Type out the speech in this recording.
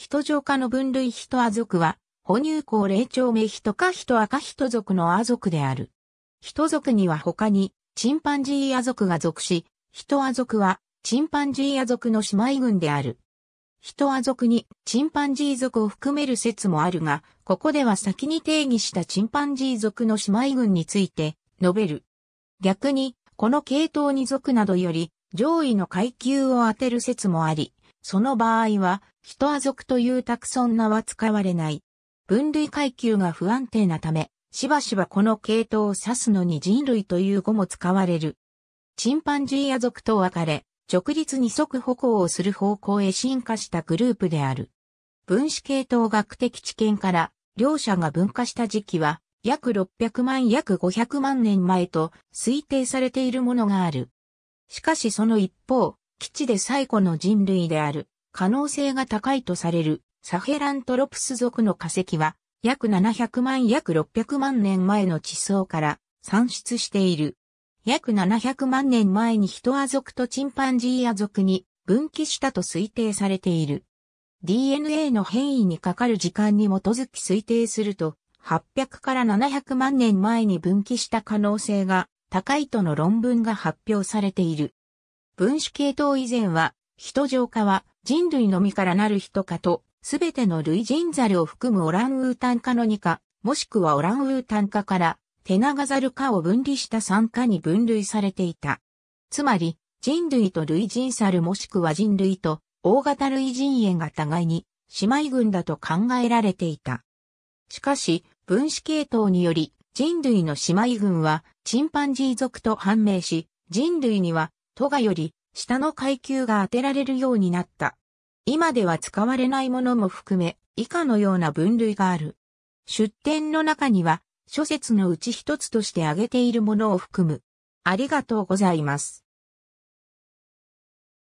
人情科の分類人ア族は、哺乳孔霊長目人か人赤人族のア族である。人族には他に、チンパンジーア族が属し、人ア族は、チンパンジーア族の姉妹群である。人ア族にチンパンジー族を含める説もあるが、ここでは先に定義したチンパンジー族の姉妹群について述べる。逆に、この系統に族などより上位の階級を当てる説もあり、その場合は、ヒトア族というタクソン名は使われない。分類階級が不安定なため、しばしばこの系統を指すのに人類という語も使われる。チンパンジーア族と分かれ、直立二足歩行をする方向へ進化したグループである。分子系統学的知見から、両者が分化した時期は、約600万約500万年前と推定されているものがある。しかしその一方、基地で最古の人類である可能性が高いとされるサヘラントロプス属の化石は約700万約600万年前の地層から産出している。約700万年前にヒトア族とチンパンジーア族に分岐したと推定されている。DNA の変異にかかる時間に基づき推定すると、800から700万年前に分岐した可能性が高いとの論文が発表されている。分子系統以前は、人浄化は人類のみからなる人かと、すべての類人ザルを含むオランウータン科の2か、もしくはオランウータン科から、テナガザル科を分離した3科に分類されていた。つまり、人類と類人サルもしくは人類と大型類人猿が互いに姉妹群だと考えられていた。しかし、分子系統により人類の姉妹群はチンパンジー族と判明し、人類には都がより下の階級が当てられるようになった。今では使われないものも含め以下のような分類がある。出典の中には諸説のうち一つとして挙げているものを含む。ありがとうございます。